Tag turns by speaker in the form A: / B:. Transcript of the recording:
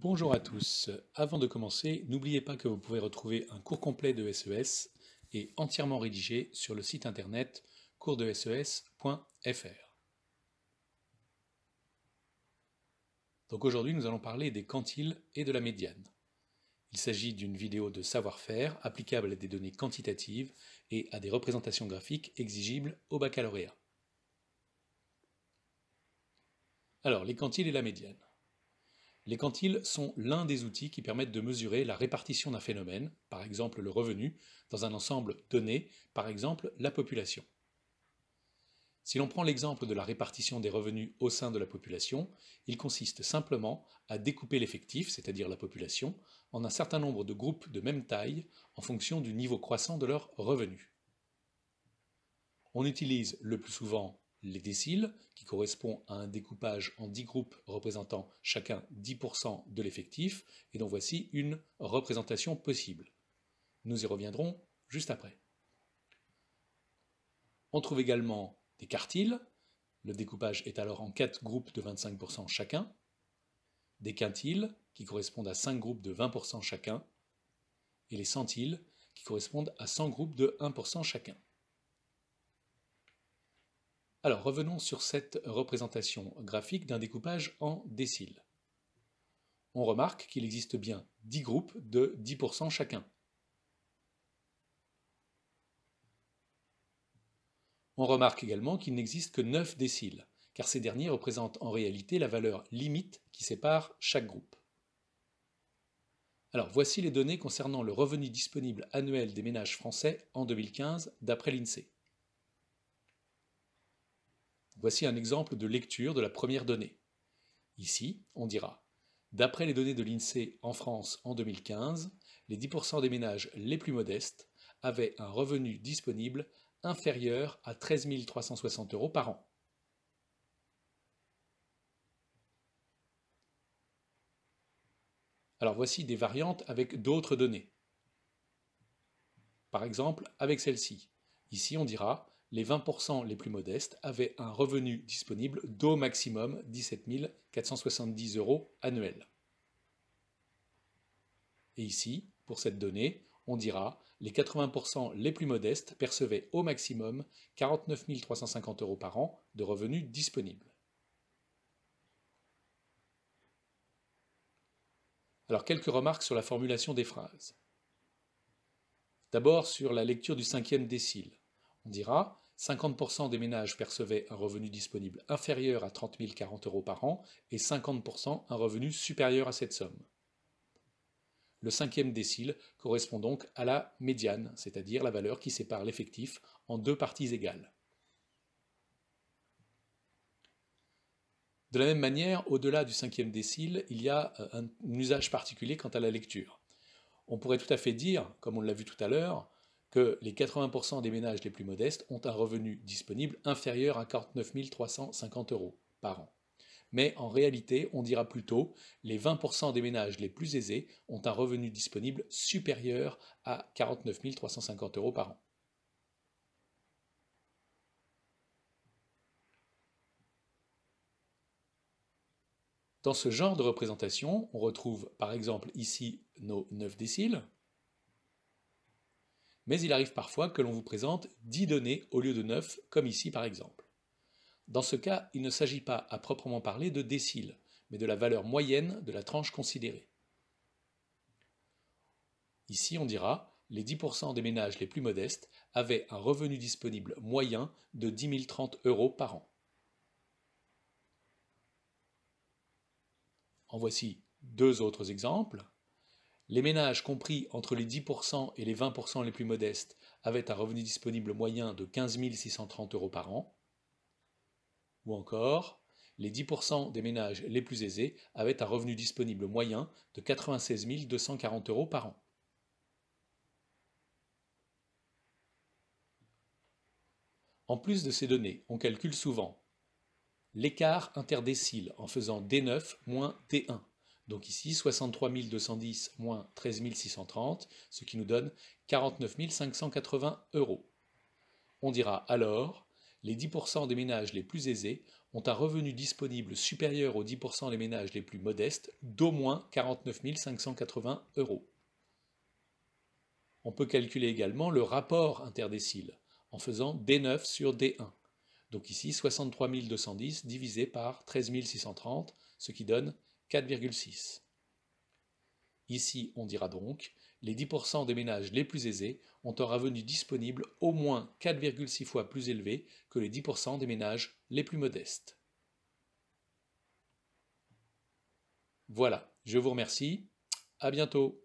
A: Bonjour à tous. Avant de commencer, n'oubliez pas que vous pouvez retrouver un cours complet de SES e et entièrement rédigé sur le site internet coursdeses.fr. Donc aujourd'hui, nous allons parler des quantiles et de la médiane. Il s'agit d'une vidéo de savoir-faire applicable à des données quantitatives et à des représentations graphiques exigibles au baccalauréat. Alors, les quantiles et la médiane. Les quantiles sont l'un des outils qui permettent de mesurer la répartition d'un phénomène, par exemple le revenu, dans un ensemble donné, par exemple la population. Si l'on prend l'exemple de la répartition des revenus au sein de la population, il consiste simplement à découper l'effectif, c'est-à-dire la population, en un certain nombre de groupes de même taille en fonction du niveau croissant de leurs revenus. On utilise le plus souvent les déciles, qui correspond à un découpage en 10 groupes représentant chacun 10% de l'effectif, et dont voici une représentation possible. Nous y reviendrons juste après. On trouve également des quartiles, le découpage est alors en 4 groupes de 25% chacun, des quintiles, qui correspondent à 5 groupes de 20% chacun, et les centiles, qui correspondent à 100 groupes de 1% chacun. Alors revenons sur cette représentation graphique d'un découpage en déciles. On remarque qu'il existe bien 10 groupes de 10% chacun. On remarque également qu'il n'existe que 9 déciles, car ces derniers représentent en réalité la valeur limite qui sépare chaque groupe. Alors voici les données concernant le revenu disponible annuel des ménages français en 2015 d'après l'INSEE. E. Voici un exemple de lecture de la première donnée. Ici, on dira D'après les données de l'INSEE en France en 2015, les 10% des ménages les plus modestes avaient un revenu disponible inférieur à 13 360 euros par an. Alors voici des variantes avec d'autres données. Par exemple, avec celle-ci. Ici, on dira les 20% les plus modestes avaient un revenu disponible d'au maximum 17 470 euros annuels. Et ici, pour cette donnée, on dira les 80% les plus modestes percevaient au maximum 49 350 euros par an de revenus disponibles. Alors quelques remarques sur la formulation des phrases. D'abord sur la lecture du cinquième décile. On dira 50% des ménages percevaient un revenu disponible inférieur à 30 040 euros par an et 50% un revenu supérieur à cette somme. Le cinquième décile correspond donc à la médiane, c'est-à-dire la valeur qui sépare l'effectif en deux parties égales. De la même manière, au-delà du cinquième décile, il y a euh, un usage particulier quant à la lecture. On pourrait tout à fait dire, comme on l'a vu tout à l'heure, que les 80% des ménages les plus modestes ont un revenu disponible inférieur à 49 350 euros par an. Mais en réalité, on dira plutôt, les 20% des ménages les plus aisés ont un revenu disponible supérieur à 49 350 euros par an. Dans ce genre de représentation, on retrouve par exemple ici nos 9 déciles, mais il arrive parfois que l'on vous présente 10 données au lieu de 9, comme ici par exemple. Dans ce cas, il ne s'agit pas à proprement parler de déciles, mais de la valeur moyenne de la tranche considérée. Ici, on dira les 10% des ménages les plus modestes avaient un revenu disponible moyen de 10 030 euros par an. En voici deux autres exemples. Les ménages compris entre les 10% et les 20% les plus modestes avaient un revenu disponible moyen de 15 630 euros par an. Ou encore, les 10% des ménages les plus aisés avaient un revenu disponible moyen de 96 240 euros par an. En plus de ces données, on calcule souvent l'écart interdécile en faisant D9 moins D1. Donc ici, 63 210 moins 13 630, ce qui nous donne 49 580 euros. On dira alors, les 10% des ménages les plus aisés ont un revenu disponible supérieur aux 10% des ménages les plus modestes d'au moins 49 580 euros. On peut calculer également le rapport interdécile en faisant D9 sur D1. Donc ici, 63 210 divisé par 13 630, ce qui donne 4,6. Ici, on dira donc, les 10% des ménages les plus aisés ont un revenu disponible au moins 4,6 fois plus élevé que les 10% des ménages les plus modestes. Voilà, je vous remercie, à bientôt